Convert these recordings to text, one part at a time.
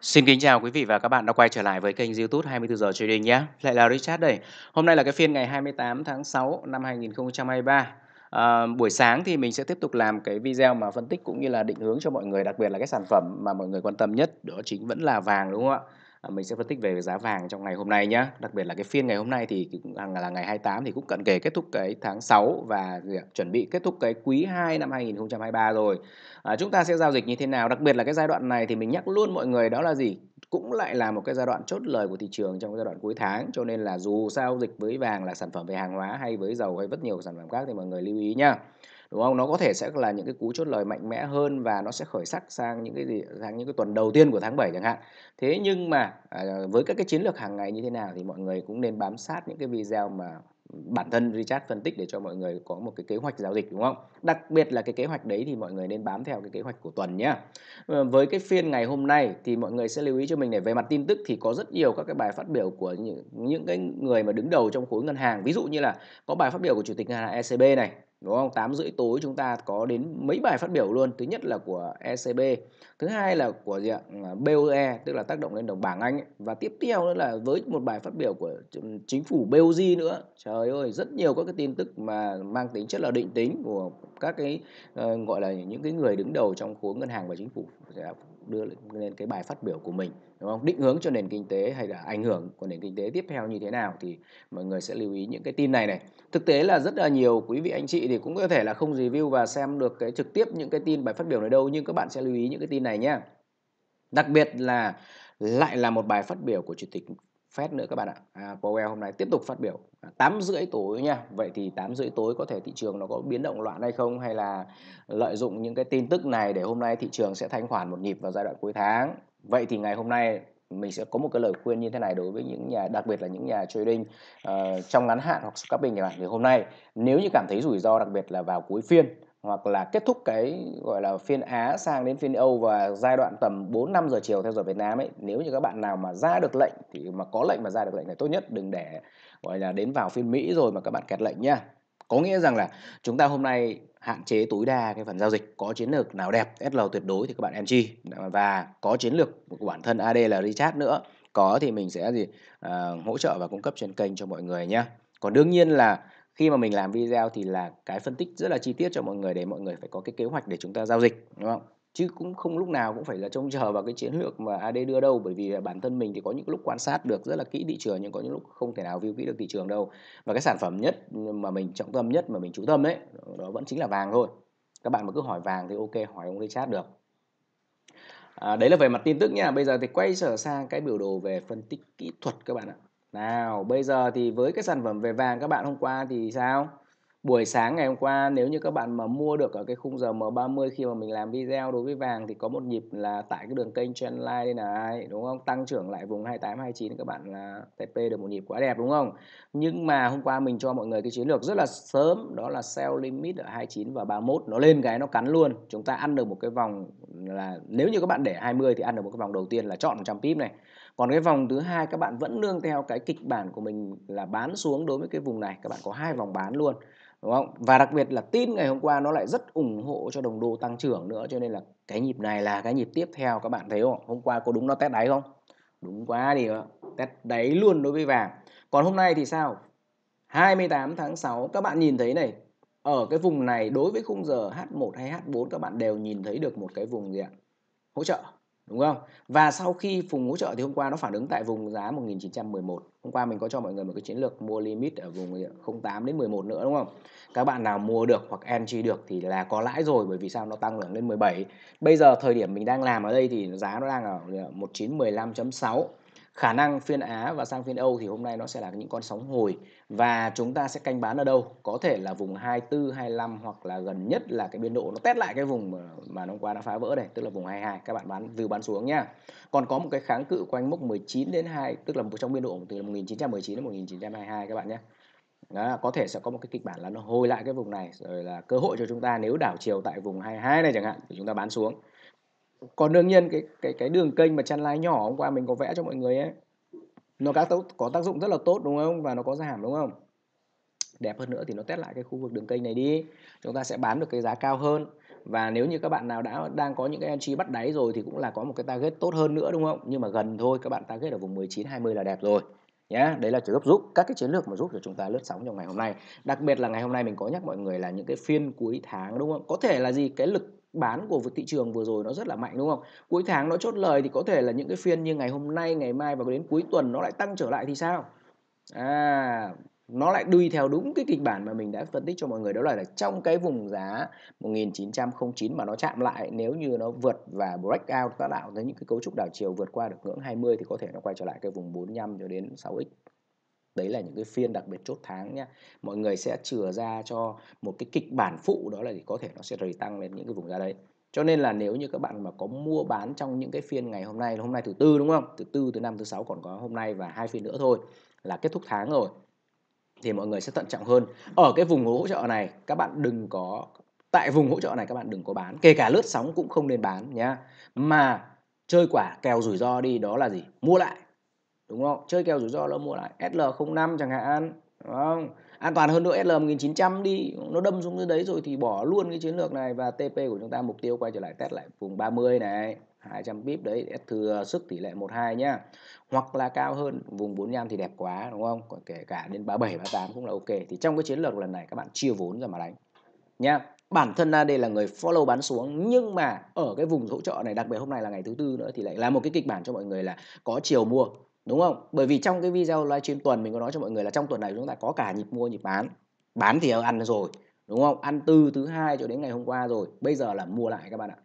Xin kính chào quý vị và các bạn đã quay trở lại với kênh YouTube 24 giờ trading nhé. Lại là Richard đây. Hôm nay là cái phiên ngày 28 tháng 6 năm 2023. À, ờ, buổi sáng thì mình sẽ tiếp tục làm cái video mà phân tích cũng như là định hướng cho mọi người đặc biệt là cái sản phẩm mà mọi người quan tâm nhất đó chính vẫn là vàng đúng không ạ? À, mình sẽ phân tích về giá vàng trong ngày hôm nay nhé đặc biệt là cái phiên ngày hôm nay thì cũng là ngày 28 thì cũng cận kề kết thúc cái tháng 6 và chuẩn bị kết thúc cái quý 2 năm 2023 rồi à, chúng ta sẽ giao dịch như thế nào đặc biệt là cái giai đoạn này thì mình nhắc luôn mọi người đó là gì cũng lại là một cái giai đoạn chốt lời của thị trường trong giai đoạn cuối tháng cho nên là dù giao dịch với vàng là sản phẩm về hàng hóa hay với dầu hay rất nhiều sản phẩm khác thì mọi người lưu ý nhé đúng không nó có thể sẽ là những cái cú chốt lời mạnh mẽ hơn và nó sẽ khởi sắc sang những cái gì sang những cái tuần đầu tiên của tháng 7 chẳng hạn thế nhưng mà à, với các cái chiến lược hàng ngày như thế nào thì mọi người cũng nên bám sát những cái video mà bản thân Richard phân tích để cho mọi người có một cái kế hoạch giao dịch đúng không? Đặc biệt là cái kế hoạch đấy thì mọi người nên bám theo cái kế hoạch của tuần nhé. Ờ, với cái phiên ngày hôm nay thì mọi người sẽ lưu ý cho mình để về mặt tin tức thì có rất nhiều các cái bài phát biểu của những, những cái người mà đứng đầu trong khối ngân hàng ví dụ như là có bài phát biểu của chủ tịch ngân hàng ECB này đúng không? 8 rưỡi tối chúng ta có đến mấy bài phát biểu luôn. Thứ nhất là của ECB, thứ hai là của diện ạ? Ờ, BOE tức là tác động lên đồng bảng Anh ấy. và tiếp theo nữa là với một bài phát biểu của chính phủ BOJ nữa. Trời ơi, rất nhiều các cái tin tức mà mang tính chất là định tính của các cái uh, gọi là những cái người đứng đầu trong khối ngân hàng và chính phủ đưa lên cái bài phát biểu của mình đúng không định hướng cho nền kinh tế hay là ảnh hưởng của nền kinh tế tiếp theo như thế nào thì mọi người sẽ lưu ý những cái tin này này thực tế là rất là nhiều quý vị anh chị thì cũng có thể là không review và xem được cái trực tiếp những cái tin bài phát biểu này đâu nhưng các bạn sẽ lưu ý những cái tin này nhé đặc biệt là lại là một bài phát biểu của chủ tịch Fed nữa các bạn ạ. À, Powell hôm nay tiếp tục phát biểu à, 8 rưỡi tối nha. Vậy thì 8 rưỡi tối có thể thị trường nó có biến động loạn hay không hay là lợi dụng những cái tin tức này để hôm nay thị trường sẽ thanh khoản một nhịp vào giai đoạn cuối tháng. Vậy thì ngày hôm nay mình sẽ có một cái lời khuyên như thế này đối với những nhà đặc biệt là những nhà trading uh, trong ngắn hạn hoặc scalping chẳng bạn thì hôm nay nếu như cảm thấy rủi ro đặc biệt là vào cuối phiên hoặc là kết thúc cái gọi là phiên Á sang đến phiên Âu và giai đoạn tầm 4 5 giờ chiều theo giờ Việt Nam ấy, nếu như các bạn nào mà ra được lệnh thì mà có lệnh mà ra được lệnh thì tốt nhất đừng để gọi là đến vào phiên Mỹ rồi mà các bạn kẹt lệnh nhá. Có nghĩa rằng là chúng ta hôm nay hạn chế tối đa cái phần giao dịch có chiến lược nào đẹp SL tuyệt đối thì các bạn em chi và có chiến lược của bản thân AD là recharge nữa có thì mình sẽ gì à, hỗ trợ và cung cấp trên kênh cho mọi người nhé còn đương nhiên là khi mà mình làm video thì là cái phân tích rất là chi tiết cho mọi người để mọi người phải có cái kế hoạch để chúng ta giao dịch đúng không chứ cũng không lúc nào cũng phải là trông chờ vào cái chiến lược mà AD đưa đâu bởi vì bản thân mình thì có những lúc quan sát được rất là kỹ thị trường nhưng có những lúc không thể nào view kỹ được thị trường đâu và cái sản phẩm nhất mà mình trọng tâm nhất mà mình chú tâm đấy đó vẫn chính là vàng thôi các bạn mà cứ hỏi vàng thì ok hỏi ông chat được à, đấy là về mặt tin tức nha bây giờ thì quay trở sang cái biểu đồ về phân tích kỹ thuật các bạn ạ nào, bây giờ thì với cái sản phẩm về vàng các bạn hôm qua thì sao? Buổi sáng ngày hôm qua nếu như các bạn mà mua được ở cái khung giờ M30 khi mà mình làm video đối với vàng thì có một nhịp là tại cái đường kênh trendline đây này, đúng không? Tăng trưởng lại vùng 28 29 các bạn là TP được một nhịp quá đẹp đúng không? Nhưng mà hôm qua mình cho mọi người cái chiến lược rất là sớm đó là sell limit ở 29 và 31 nó lên cái nó cắn luôn. Chúng ta ăn được một cái vòng là nếu như các bạn để 20 thì ăn được một cái vòng đầu tiên là chọn 100 pip này còn cái vòng thứ hai các bạn vẫn nương theo cái kịch bản của mình là bán xuống đối với cái vùng này các bạn có hai vòng bán luôn đúng không và đặc biệt là tin ngày hôm qua nó lại rất ủng hộ cho đồng đô tăng trưởng nữa cho nên là cái nhịp này là cái nhịp tiếp theo các bạn thấy không hôm qua có đúng nó test đáy không đúng quá đi test đáy luôn đối với vàng còn hôm nay thì sao 28 tháng 6 các bạn nhìn thấy này ở cái vùng này đối với khung giờ H1 hay H4 các bạn đều nhìn thấy được một cái vùng gì ạ hỗ trợ đúng không? Và sau khi vùng hỗ trợ thì hôm qua nó phản ứng tại vùng giá 1911. Hôm qua mình có cho mọi người một cái chiến lược mua limit ở vùng 08 đến 11 nữa đúng không? Các bạn nào mua được hoặc entry được thì là có lãi rồi bởi vì sao nó tăng lên 17. Bây giờ thời điểm mình đang làm ở đây thì giá nó đang ở 1915.6 khả năng phiên Á và sang phiên Âu thì hôm nay nó sẽ là những con sóng hồi và chúng ta sẽ canh bán ở đâu có thể là vùng 24 25 hoặc là gần nhất là cái biên độ nó test lại cái vùng mà, mà hôm qua nó phá vỡ này tức là vùng 22 các bạn bán view bán xuống nha. còn có một cái kháng cự quanh mốc 19 đến 2 tức là một trong biên độ từ 1919 đến 1922 các bạn nhé đó, có thể sẽ có một cái kịch bản là nó hồi lại cái vùng này rồi là cơ hội cho chúng ta nếu đảo chiều tại vùng 22 này chẳng hạn thì chúng ta bán xuống còn đương nhiên cái cái cái đường kênh mà chăn lái nhỏ hôm qua mình có vẽ cho mọi người ấy nó các có tác dụng rất là tốt đúng không và nó có giảm đúng không đẹp hơn nữa thì nó test lại cái khu vực đường kênh này đi chúng ta sẽ bán được cái giá cao hơn và nếu như các bạn nào đã đang có những cái entry bắt đáy rồi thì cũng là có một cái target tốt hơn nữa đúng không nhưng mà gần thôi các bạn target ở vùng 19 20 là đẹp rồi nhá yeah, đấy là trợ giúp giúp các cái chiến lược mà giúp cho chúng ta lướt sóng trong ngày hôm nay đặc biệt là ngày hôm nay mình có nhắc mọi người là những cái phiên cuối tháng đúng không có thể là gì cái lực bán của thị trường vừa rồi nó rất là mạnh đúng không? Cuối tháng nó chốt lời thì có thể là những cái phiên như ngày hôm nay, ngày mai và đến cuối tuần nó lại tăng trở lại thì sao? À, nó lại đuôi theo đúng cái kịch bản mà mình đã phân tích cho mọi người đó là, là trong cái vùng giá 1909 mà nó chạm lại nếu như nó vượt và breakout out tạo ra những cái cấu trúc đảo chiều vượt qua được ngưỡng 20 thì có thể nó quay trở lại cái vùng 45 cho đến 6x đấy là những cái phiên đặc biệt chốt tháng nhá mọi người sẽ chừa ra cho một cái kịch bản phụ đó là thì có thể nó sẽ rời tăng lên những cái vùng giá đấy cho nên là nếu như các bạn mà có mua bán trong những cái phiên ngày hôm nay hôm nay thứ tư đúng không thứ tư thứ năm thứ sáu còn có hôm nay và hai phiên nữa thôi là kết thúc tháng rồi thì mọi người sẽ thận trọng hơn ở cái vùng hỗ trợ này các bạn đừng có tại vùng hỗ trợ này các bạn đừng có bán kể cả lướt sóng cũng không nên bán nhá mà chơi quả kèo rủi ro đi đó là gì mua lại đúng không chơi kèo rủi ro là mua lại SL05 chẳng hạn đúng không an toàn hơn nữa SL1900 đi nó đâm xuống dưới đấy rồi thì bỏ luôn cái chiến lược này và TP của chúng ta mục tiêu quay trở lại test lại vùng 30 này 200 pip đấy thừa sức tỷ lệ 12 nhá hoặc là cao hơn vùng 45 thì đẹp quá đúng không còn kể cả đến 37 38 cũng là ok thì trong cái chiến lược lần này các bạn chia vốn ra mà đánh nhá bản thân AD là người follow bán xuống nhưng mà ở cái vùng hỗ trợ này đặc biệt hôm nay là ngày thứ tư nữa thì lại là một cái kịch bản cho mọi người là có chiều mua đúng không bởi vì trong cái video livestream tuần mình có nói cho mọi người là trong tuần này chúng ta có cả nhịp mua nhịp bán bán thì ăn rồi đúng không ăn từ thứ hai cho đến ngày hôm qua rồi bây giờ là mua lại các bạn ạ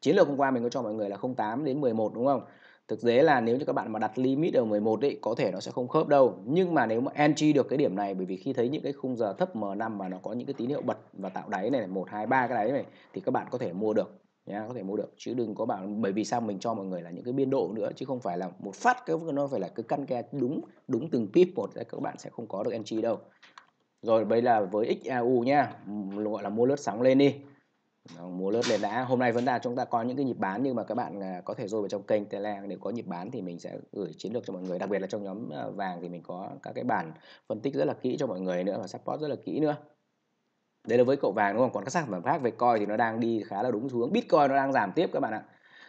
chiến lược hôm qua mình có cho mọi người là 08 đến 11 đúng không thực tế là nếu như các bạn mà đặt limit ở 11 ấy có thể nó sẽ không khớp đâu nhưng mà nếu mà entry được cái điểm này bởi vì khi thấy những cái khung giờ thấp M5 mà nó có những cái tín hiệu bật và tạo đáy này một hai ba cái đáy này thì các bạn có thể mua được nhá có thể mua được chứ đừng có bảo bởi vì sao mình cho mọi người là những cái biên độ nữa chứ không phải là một phát cái nó phải là cứ căn ke đúng đúng từng pip một thì các bạn sẽ không có được entry đâu rồi bây là với XAU nhá gọi là mua lướt sóng lên đi mua lướt lên đã hôm nay vẫn là chúng ta có những cái nhịp bán nhưng mà các bạn à, có thể rồi vào trong kênh Telegram nếu có nhịp bán thì mình sẽ gửi chiến lược cho mọi người đặc biệt là trong nhóm à, vàng thì mình có các cái bản phân tích rất là kỹ cho mọi người nữa và support rất là kỹ nữa đấy là với cậu vàng đúng không còn các sản phẩm khác về coi thì nó đang đi khá là đúng xu hướng bitcoin nó đang giảm tiếp các bạn ạ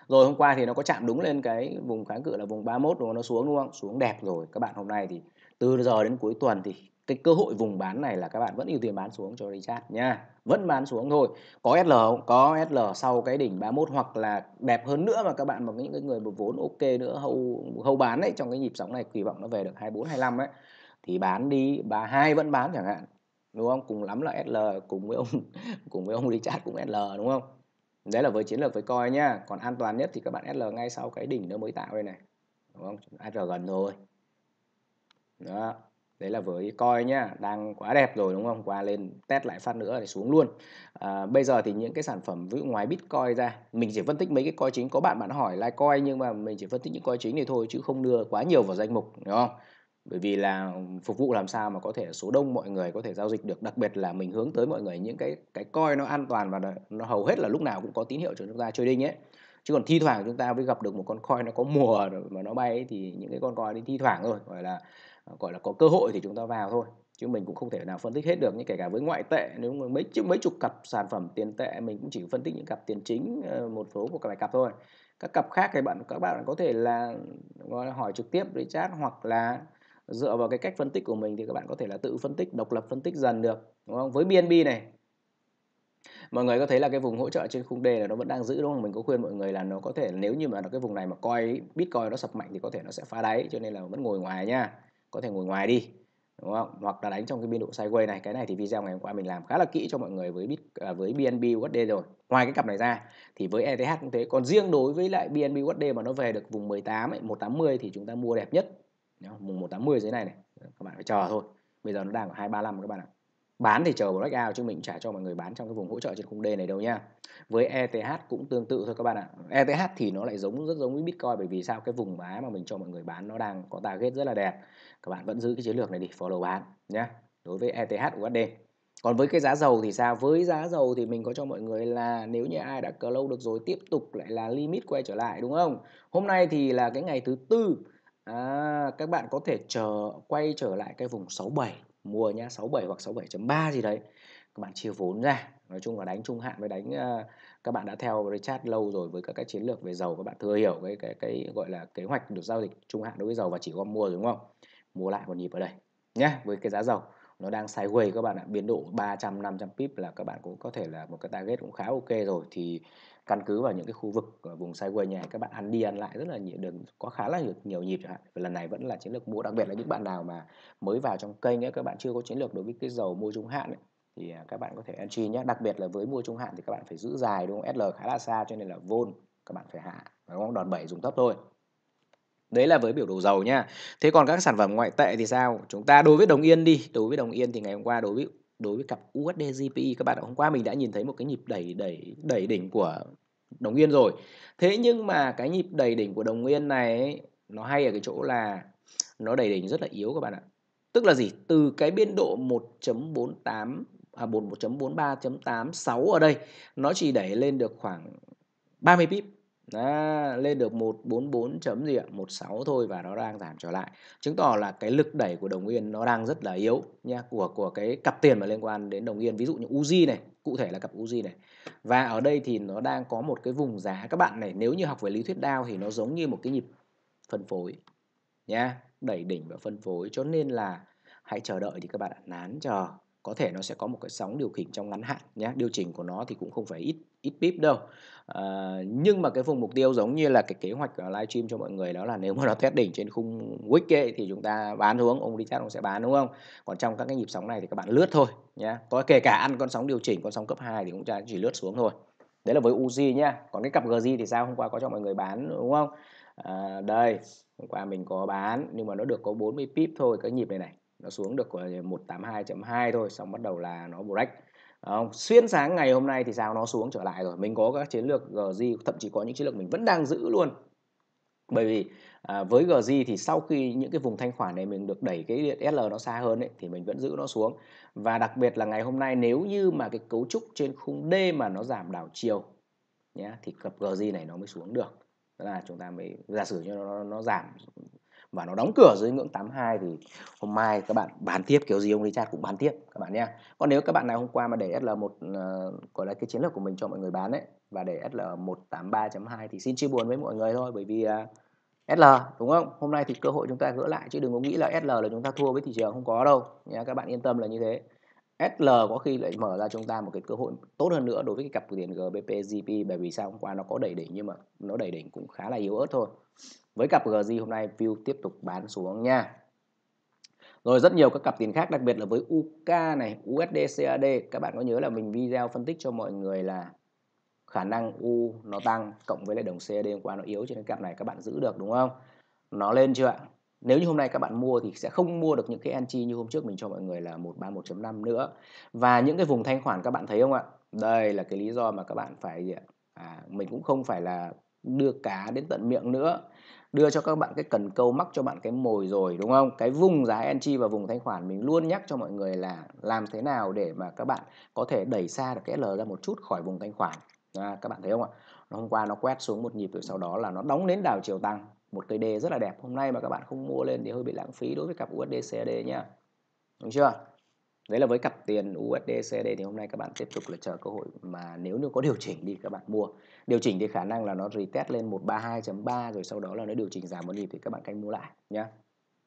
rồi hôm qua thì nó có chạm đúng lên cái vùng kháng cự là vùng 31 đúng không? nó xuống đúng không xuống đẹp rồi các bạn hôm nay thì từ giờ đến cuối tuần thì cái cơ hội vùng bán này là các bạn vẫn ưu tiên bán xuống cho Richard nha vẫn bán xuống thôi có SL không có SL sau cái đỉnh 31 hoặc là đẹp hơn nữa mà các bạn mà những cái người một vốn ok nữa hâu hâu bán đấy trong cái nhịp sóng này kỳ vọng nó về được 24 25 ấy thì bán đi 32 vẫn bán chẳng hạn đúng không cùng lắm là SL cùng với ông cùng với ông Richard cũng SL đúng không đấy là với chiến lược với coi nhá còn an toàn nhất thì các bạn SL ngay sau cái đỉnh nó mới tạo đây này đúng không AR gần rồi đó đấy là với coi nhá đang quá đẹp rồi đúng không qua lên test lại phát nữa thì xuống luôn à, bây giờ thì những cái sản phẩm ví dụ ngoài bitcoin ra mình chỉ phân tích mấy cái coi chính có bạn bạn hỏi like litecoin nhưng mà mình chỉ phân tích những coi chính này thôi chứ không đưa quá nhiều vào danh mục đúng không bởi vì là phục vụ làm sao mà có thể số đông mọi người có thể giao dịch được đặc biệt là mình hướng tới mọi người những cái cái coi nó an toàn và nó hầu hết là lúc nào cũng có tín hiệu cho chúng ta chơi đinh ấy chứ còn thi thoảng chúng ta mới gặp được một con coi nó có mùa mà nó bay ấy, thì những cái con coi đi thi thoảng thôi gọi là gọi là có cơ hội thì chúng ta vào thôi chứ mình cũng không thể nào phân tích hết được như kể cả với ngoại tệ nếu mấy mấy chục cặp sản phẩm tiền tệ mình cũng chỉ phân tích những cặp tiền chính ờ, một số của vài cặp thôi các cặp khác thì bạn các bạn có thể là gọi là hỏi trực tiếp với chat hoặc là dựa vào cái cách phân tích của mình thì các bạn có thể là tự phân tích độc lập phân tích dần được đúng không với BNB này mọi người có thấy là cái vùng hỗ trợ trên khung D là nó vẫn đang giữ đúng không mình có khuyên mọi người là nó có thể nếu như mà nó cái vùng này mà coi Bitcoin nó sập mạnh thì có thể nó sẽ phá đáy cho nên là vẫn ngồi ngoài nha có thể ngồi ngoài đi đúng không hoặc là đánh trong cái biên độ sideways này cái này thì video ngày hôm qua mình làm khá là kỹ cho mọi người với bit à, với BNB USD rồi ngoài cái cặp này ra thì với ETH cũng thế còn riêng đối với lại BNB USD mà nó về được vùng 18 ấy, 180 thì chúng ta mua đẹp nhất Đấy không? Mùng 180 dưới này này Các bạn phải chờ thôi Bây giờ nó đang ở 235 các bạn ạ Bán thì chờ breakout chứ mình trả cho mọi người bán trong cái vùng hỗ trợ trên khung D này đâu nha Với ETH cũng tương tự thôi các bạn ạ ETH thì nó lại giống rất giống với Bitcoin Bởi vì sao cái vùng má mà mình cho mọi người bán nó đang có target rất là đẹp Các bạn vẫn giữ cái chiến lược này đi follow bán nhá Đối với ETH USD còn với cái giá dầu thì sao? Với giá dầu thì mình có cho mọi người là nếu như ai đã close được rồi tiếp tục lại là limit quay trở lại đúng không? Hôm nay thì là cái ngày thứ tư À, các bạn có thể chờ quay trở lại cái vùng 67 mua nhá 67 hoặc 67.3 gì đấy các bạn chia vốn ra nói chung là đánh trung hạn với đánh uh, các bạn đã theo Richard lâu rồi với các cái chiến lược về dầu các bạn thừa hiểu cái cái cái gọi là kế hoạch được giao dịch trung hạn đối với dầu và chỉ gom mua rồi đúng không mua lại một nhịp ở đây nhé với cái giá dầu nó đang sideways các bạn ạ biến độ 300 500 pip là các bạn cũng có thể là một cái target cũng khá ok rồi thì căn cứ vào những cái khu vực ở vùng sideways này các bạn ăn đi ăn lại rất là nhiều đường có khá là nhiều, nhiều nhịp chẳng hạn và lần này vẫn là chiến lược mua đặc biệt là những bạn nào mà mới vào trong kênh ấy các bạn chưa có chiến lược đối với cái dầu mua trung hạn ấy, thì à, các bạn có thể entry nhé đặc biệt là với mua trung hạn thì các bạn phải giữ dài đúng không SL khá là xa cho nên là vol các bạn phải hạ đúng không đòn bẩy dùng thấp thôi Đấy là với biểu đồ dầu nha. Thế còn các sản phẩm ngoại tệ thì sao? Chúng ta đối với đồng yên đi, đối với đồng yên thì ngày hôm qua đối với đối với cặp USD JPY các bạn hôm qua mình đã nhìn thấy một cái nhịp đẩy đẩy đẩy đỉnh của đồng yên rồi. Thế nhưng mà cái nhịp đẩy đỉnh của đồng yên này ấy, nó hay ở cái chỗ là nó đẩy đỉnh rất là yếu các bạn ạ. Tức là gì? Từ cái biên độ 1.48 à 1.43.86 ở đây nó chỉ đẩy lên được khoảng 30 pip đó, lên được 144 chấm gì ạ 16 thôi và nó đang giảm trở lại chứng tỏ là cái lực đẩy của đồng yên nó đang rất là yếu nha của của cái cặp tiền mà liên quan đến đồng yên ví dụ như Uzi này cụ thể là cặp Uzi này và ở đây thì nó đang có một cái vùng giá các bạn này nếu như học về lý thuyết Dow thì nó giống như một cái nhịp phân phối nha đẩy đỉnh và phân phối cho nên là hãy chờ đợi thì các bạn nán chờ có thể nó sẽ có một cái sóng điều chỉnh trong ngắn hạn nhé điều chỉnh của nó thì cũng không phải ít ít pip đâu à, nhưng mà cái vùng mục tiêu giống như là cái kế hoạch ờ, livestream cho mọi người đó là nếu mà nó test đỉnh trên khung wick ấy thì chúng ta bán xuống ông Richard ông sẽ bán đúng không còn trong các cái nhịp sóng này thì các bạn lướt thôi nhé có kể cả ăn con sóng điều chỉnh con sóng cấp 2 thì cũng chỉ lướt xuống thôi đấy là với Uzi nhé. còn cái cặp GZ thì sao hôm qua có cho mọi người bán đúng không à, đây hôm qua mình có bán nhưng mà nó được có 40 pip thôi cái nhịp này này nó xuống được 182.2 thôi xong bắt đầu là nó break không? xuyên sáng ngày hôm nay thì sao nó xuống trở lại rồi mình có các chiến lược GZ thậm chí có những chiến lược mình vẫn đang giữ luôn bởi vì à, với GZ thì sau khi những cái vùng thanh khoản này mình được đẩy cái SL nó xa hơn ấy, thì mình vẫn giữ nó xuống và đặc biệt là ngày hôm nay nếu như mà cái cấu trúc trên khung D mà nó giảm đảo chiều nhé thì cặp GZ này nó mới xuống được Đó là chúng ta mới giả sử cho nó, nó giảm và nó đóng cửa dưới ngưỡng 82 thì hôm mai các bạn bán tiếp kiểu gì ông Richard cũng bán tiếp các bạn nhé còn nếu các bạn nào hôm qua mà để sl một ờ, gọi là cái chiến lược của mình cho mọi người bán đấy và để SL183.2 thì xin chia buồn với mọi người thôi bởi vì uh, ờ, SL đúng không? Hôm nay thì cơ hội chúng ta gỡ lại chứ đừng có nghĩ là SL là chúng ta thua với thị trường không có đâu nha các bạn yên tâm là như thế. SL có khi lại mở ra chúng ta một cái cơ hội tốt hơn nữa đối với cái cặp tiền GBP GP bởi vì sao hôm qua nó có đầy đỉnh nhưng mà nó đầy đỉnh cũng khá là yếu ớt thôi. Với cặp GG hôm nay view tiếp tục bán xuống nha. Rồi rất nhiều các cặp tiền khác đặc biệt là với UK này, USD CAD các bạn có nhớ là mình video phân tích cho mọi người là khả năng U nó tăng cộng với lại đồng CAD hôm qua nó yếu cho nên cặp này các bạn giữ được đúng không? Nó lên chưa ạ? nếu như hôm nay các bạn mua thì sẽ không mua được những cái entry như hôm trước mình cho mọi người là 131.5 nữa và những cái vùng thanh khoản các bạn thấy không ạ đây là cái lý do mà các bạn phải à, mình cũng không phải là đưa cá đến tận miệng nữa đưa cho các bạn cái cần câu mắc cho bạn cái mồi rồi đúng không cái vùng giá entry và vùng thanh khoản mình luôn nhắc cho mọi người là làm thế nào để mà các bạn có thể đẩy xa được cái L ra một chút khỏi vùng thanh khoản à, các bạn thấy không ạ hôm qua nó quét xuống một nhịp rồi sau đó là nó đóng đến đảo chiều tăng một cây đề rất là đẹp hôm nay mà các bạn không mua lên thì hơi bị lãng phí đối với cặp USD CAD nhá đúng chưa đấy là với cặp tiền USD CAD thì hôm nay các bạn tiếp tục là chờ cơ hội mà nếu như có điều chỉnh đi các bạn mua điều chỉnh thì khả năng là nó retest lên 132.3 rồi sau đó là nó điều chỉnh giảm một nhịp thì các bạn canh mua lại nhá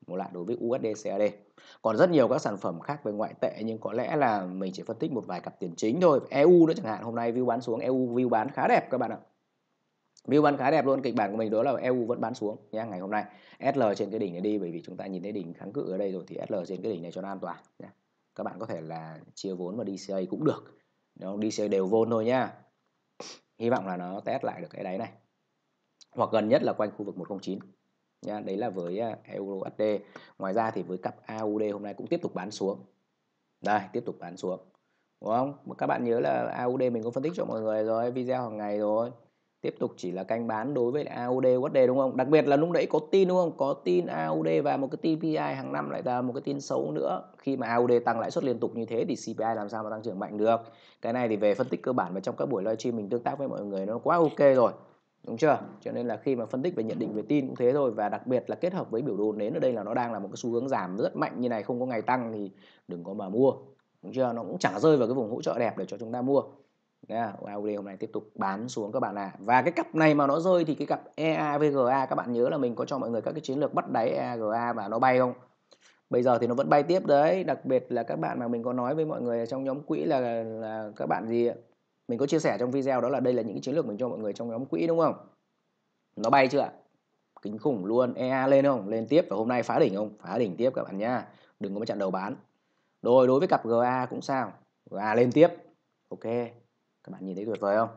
mua lại đối với USD CAD còn rất nhiều các sản phẩm khác về ngoại tệ nhưng có lẽ là mình chỉ phân tích một vài cặp tiền chính thôi EU nữa chẳng hạn hôm nay view bán xuống EU view bán khá đẹp các bạn ạ view bán khá đẹp luôn kịch bản của mình đó là EU vẫn bán xuống nhé ngày hôm nay SL trên cái đỉnh này đi bởi vì chúng ta nhìn thấy đỉnh kháng cự ở đây rồi thì SL trên cái đỉnh này cho nó an toàn nhé các bạn có thể là chia vốn vào DCA cũng được nó DCA đều vô thôi nha hy vọng là nó test lại được cái đáy này hoặc gần nhất là quanh khu vực 109 nha đấy là với à, euro USD ngoài ra thì với cặp AUD hôm nay cũng tiếp tục bán xuống đây tiếp tục bán xuống đúng không các bạn nhớ là AUD mình có phân tích cho mọi người rồi video hàng ngày rồi tiếp tục chỉ là canh bán đối với AUD USD đúng không đặc biệt là lúc nãy có tin đúng không có tin AUD và một cái tin hàng năm lại là một cái tin xấu nữa khi mà AUD tăng lãi suất liên tục như thế thì CPI làm sao mà tăng trưởng mạnh được cái này thì về phân tích cơ bản và trong các buổi livestream mình tương tác với mọi người nó quá ok rồi đúng chưa cho nên là khi mà phân tích về nhận định về tin cũng thế thôi và đặc biệt là kết hợp với biểu đồ nến ở đây là nó đang là một cái xu hướng giảm rất mạnh như này không có ngày tăng thì đừng có mà mua đúng chưa nó cũng chẳng rơi vào cái vùng hỗ trợ đẹp để cho chúng ta mua yeah, à, AUD hôm nay tiếp tục bán xuống các bạn ạ à. và cái cặp này mà nó rơi thì cái cặp EAVGA các bạn nhớ là mình có cho mọi người các cái chiến lược bắt đáy EAGA và nó bay không bây giờ thì nó vẫn bay tiếp đấy đặc biệt là các bạn mà mình có nói với mọi người trong nhóm quỹ là, là các bạn gì ạ mình có chia sẻ trong video đó là đây là những cái chiến lược mình cho mọi người trong nhóm quỹ đúng không nó bay chưa ạ kính khủng luôn EA lên không lên tiếp và hôm nay phá đỉnh không phá đỉnh tiếp các bạn nhá đừng có mà chặn đầu bán rồi đối với cặp GA cũng sao GA lên tiếp ok các bạn nhìn thấy tuyệt vời không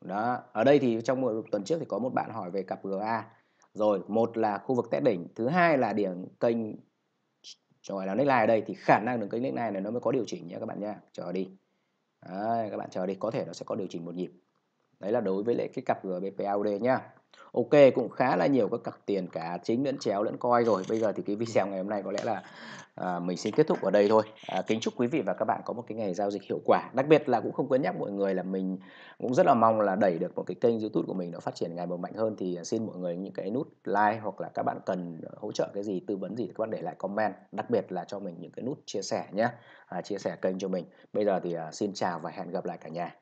đó ở đây thì trong một tuần trước thì có một bạn hỏi về cặp GA rồi một là khu vực test đỉnh thứ hai là điểm kênh cho gọi là neckline ở đây thì khả năng đường kênh neckline này nó mới có điều chỉnh nhé các bạn nha chờ đi Đấy, các bạn chờ đi có thể nó sẽ có điều chỉnh một nhịp đấy là đối với lại cái cặp GBP AUD nhá ok cũng khá là nhiều các cặp tiền cả chính lẫn chéo lẫn coi rồi bây giờ thì cái video ngày hôm nay có lẽ là à, mình xin kết thúc ở đây thôi à, kính chúc quý vị và các bạn có một cái ngày giao dịch hiệu quả đặc biệt là cũng không quên nhắc mọi người là mình cũng rất là mong là đẩy được một cái kênh youtube của mình nó phát triển ngày một mạnh hơn thì xin mọi người những cái nút like hoặc là các bạn cần hỗ trợ cái gì tư vấn gì thì các bạn để lại comment đặc biệt là cho mình những cái nút chia sẻ nhé à, chia sẻ kênh cho mình bây giờ thì à, xin chào và hẹn gặp lại cả nhà